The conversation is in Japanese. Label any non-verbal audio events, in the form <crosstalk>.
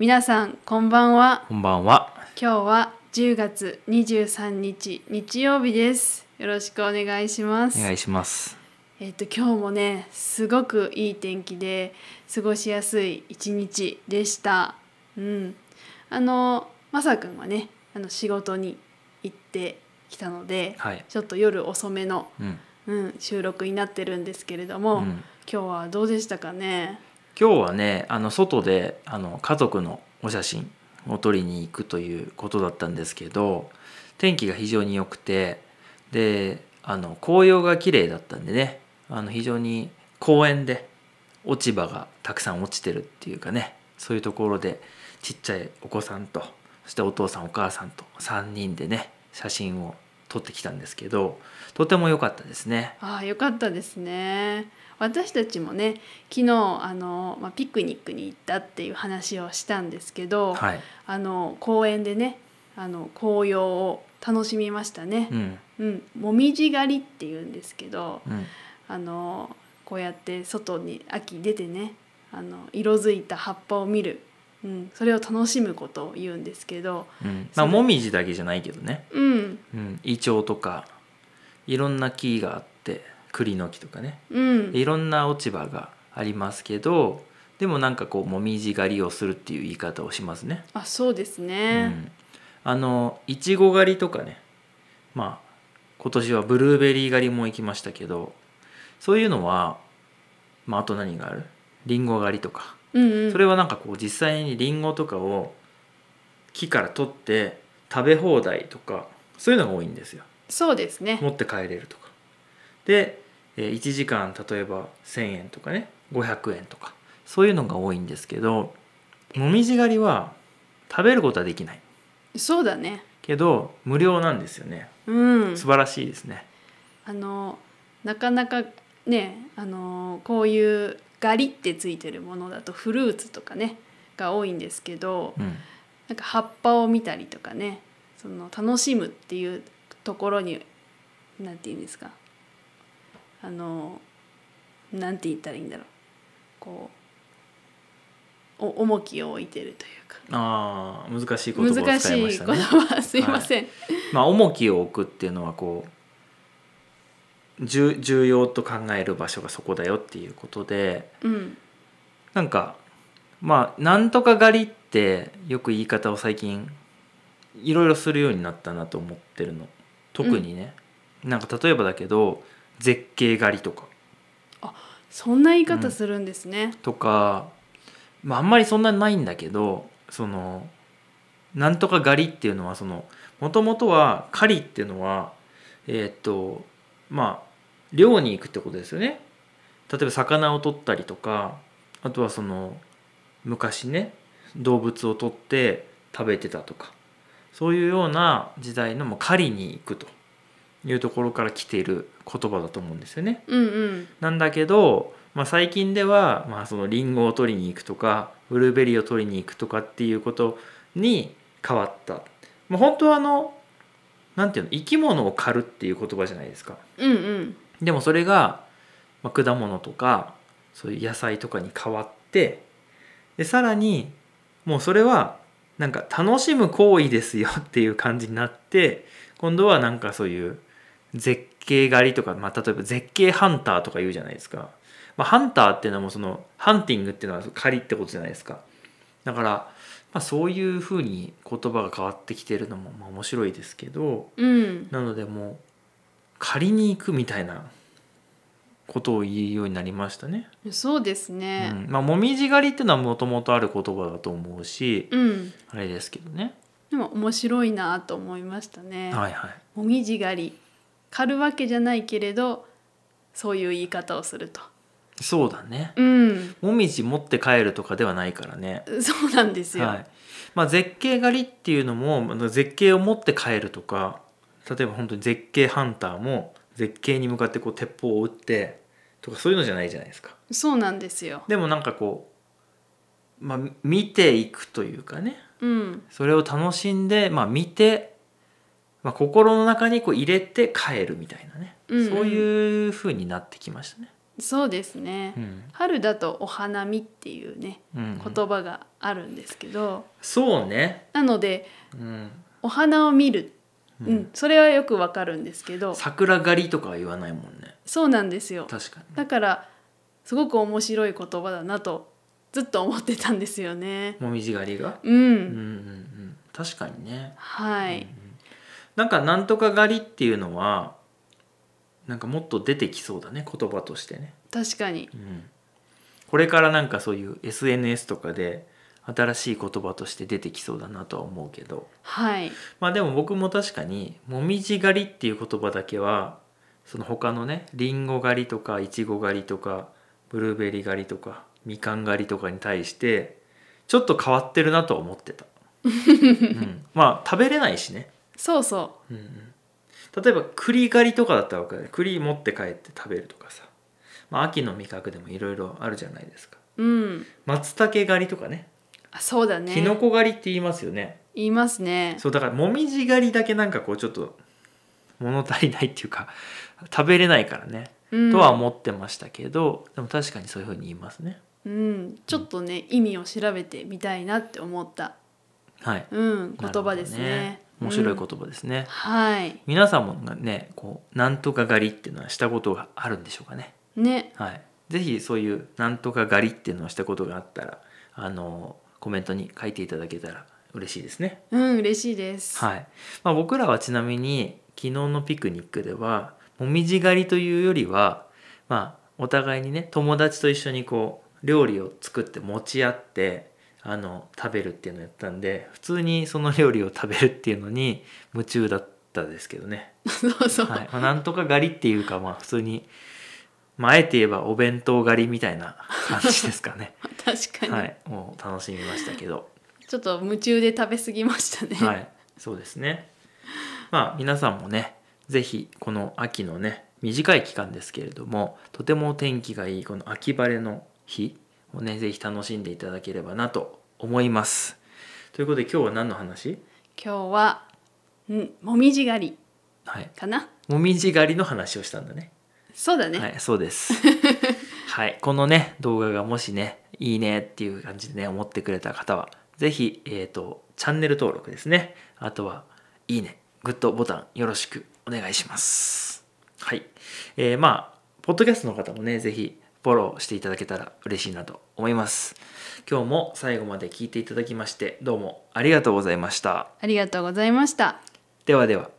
皆さんこんばんはこんばんは今日は10月23日日曜日ですよろしくお願いしますお願いしますえっと今日もねすごくいい天気で過ごしやすい一日でしたうんあのまさくんはねあの仕事に行ってきたので、はい、ちょっと夜遅めの、うん、うん、収録になってるんですけれども、うん、今日はどうでしたかね今日はねあの外であの家族のお写真を撮りに行くということだったんですけど天気が非常に良くてであの紅葉が綺麗だったんでねあの非常に公園で落ち葉がたくさん落ちてるっていうかねそういうところでちっちゃいお子さんとそしてお父さんお母さんと3人でね写真を撮ってきたんですけどとても良かったですね。あ良かったですね私たちもね昨日あの、まあ、ピクニックに行ったっていう話をしたんですけど、はい、あの公園でねあの紅葉を楽しみましたね。うん、うん、もみじ狩りっていうんですけど、うん、あのこうやって外に秋出てねあの色づいた葉っぱを見るうん、それを楽しむことを言うんですけど、うんまあ、もみじだけじゃないけどね、うんうん、イチョウとかいろんな木があって栗の木とかね、うん、いろんな落ち葉がありますけどでもなんかこうもみじ狩りをするっていう言い方をしますね。あそうですね、うん、あのいちご狩りとかねまあ今年はブルーベリー狩りも行きましたけどそういうのは、まあ、あと何があるりんご狩りとか。うんうん、それはなんかこう実際にりんごとかを木から取って食べ放題とかそういうのが多いんですよそうですね持って帰れるとかで1時間例えば1,000円とかね500円とかそういうのが多いんですけどもみじ狩りは食べることはできないそうだねけど無料なんですよね、うん、素晴らしいですねあのなかなかねあのこういうガリってついてるものだとフルーツとかねが多いんですけど、うん、なんか葉っぱを見たりとかねその楽しむっていうところに何て言うんですかあの何て言ったらいいんだろうこうお重きを置いてるというかあ難しい言葉難しい言葉すいません、はい、まあ重きを置くっていうのはこう重要と考える場所がそこだよっていうことで、うん、なんかまあなんとか狩りってよく言い方を最近いろいろするようになったなと思ってるの特にね、うん、なんか例えばだけど絶景狩りとかあそんな言い方するんですね、うん、とか、まあ、あんまりそんなないんだけどそのなんとか狩りっていうのはそのもともとは狩りっていうのはえー、っとまあ漁に行くってことですよね例えば魚を取ったりとかあとはその昔ね動物を取って食べてたとかそういうような時代のもう狩りに行くというところから来ている言葉だと思うんですよね。うんうん、なんだけど、まあ、最近では、まあ、そのリンゴを取りに行くとかブルーベリーを取りに行くとかっていうことに変わった。まあ、本当はあのなんていうの生き物を狩るっていう言葉じゃないですか。うんうんでもそれが、まあ、果物とかそういう野菜とかに変わってでさらにもうそれはなんか楽しむ行為ですよ <laughs> っていう感じになって今度はなんかそういう絶景狩りとか、まあ、例えば絶景ハンターとか言うじゃないですか、まあ、ハンターっていうのはもうそのハンティングっていうのは狩りってことじゃないですかだから、まあ、そういうふうに言葉が変わってきてるのもまあ面白いですけど、うん、なのでもう借りに行くみたいなことを言うようになりましたね。そうですね。うん、まあ、もみじ狩りっていうのはもともとある言葉だと思うし、うん、あれですけどね。でも面白いなと思いましたね。はいはい。もみじ狩り、狩るわけじゃないけれど、そういう言い方をすると。そうだね。うん。もみじ持って帰るとかではないからね。そうなんですよ。はい、まあ、絶景狩りっていうのも、絶景を持って帰るとか。例えば本当に絶景ハンターも絶景に向かってこう鉄砲を撃ってとかそういうのじゃないじゃないですか。そうなんですよでもなんかこう、まあ、見ていくというかね、うん、それを楽しんで、まあ、見て、まあ、心の中にこう入れて帰るみたいなね、うんうん、そういうふうになってきましたね。そうですね、うん、春だと「お花見」っていうね、うんうん、言葉があるんですけどそうねなので、うん、お花を見るうん、それはよくわかるんですけど桜狩りとかは言わないもんねそうなんですよ確かにだからすごく面白い言葉だなとずっと思ってたんですよねもみじ狩りが、うん、うんうんうん確かにねはい、うんうん、なんかなんとか狩りっていうのはなんかもっと出てきそうだね言葉としてね確かに、うん、これからなんかそういう SNS とかで新しい言葉として出てきそうだなとは思うけど、はい、まあでも僕も確かに「もみじ狩り」っていう言葉だけはその他のねりんご狩りとかいちご狩りとかブルーベリー狩りとかみかん狩りとかに対してちょっと変わってるなとは思ってた、<laughs> うん、まあ食べれないしねそうそう、うん、例えば栗狩りとかだったら分かる栗持って帰って食べるとかさ、まあ、秋の味覚でもいろいろあるじゃないですか、うん、松茸狩りとかねそうだねきのこ狩りって言いますよね言いますねそうだからもみじ狩りだけなんかこうちょっと物足りないっていうか食べれないからね、うん、とは思ってましたけどでも確かにそういうふうに言いますねうんちょっとね、うん、意味を調べてみたいなって思ったはい、うん、言葉ですね、ね、面白い言葉ですね、うん、はい皆さんもねこうなんとか狩りっていうのはしたことがあるんでしょうかねねはいぜひそういうなんとか狩りっていうのをしたことがあったらあのコメントに書いていただけたら嬉しいですね。うん、嬉しいです。はい。まあ、僕らはちなみに昨日のピクニックではもみじ狩りというよりは、まあ、お互いにね友達と一緒にこう料理を作って持ち合ってあの食べるっていうのをやったんで普通にその料理を食べるっていうのに夢中だったですけどね。そうそう。はい。まあ、なんとか狩りっていうかまあ普通に。まあ、あえて言えばお弁当狩りみたいな感じですかね。確かに、はい、もう楽しみましたけどちょっと夢中で食べ過ぎましたねはいそうですねまあ皆さんもね是非この秋のね短い期間ですけれどもとても天気がいいこの秋晴れの日をね是非楽しんでいただければなと思いますということで今日は何の話今日はんもみじ狩りかな、はい、もみじ狩りの話をしたんだねそうだねはいそうです <laughs> はいこのね動画がもしねいいねっていう感じでね、思ってくれた方は、ぜひ、えっ、ー、と、チャンネル登録ですね。あとは、いいね、グッドボタンよろしくお願いします。はい。えー、まあ、ポッドキャストの方もね、ぜひフォローしていただけたら嬉しいなと思います。今日も最後まで聞いていただきまして、どうもありがとうございました。ありがとうございました。ではでは。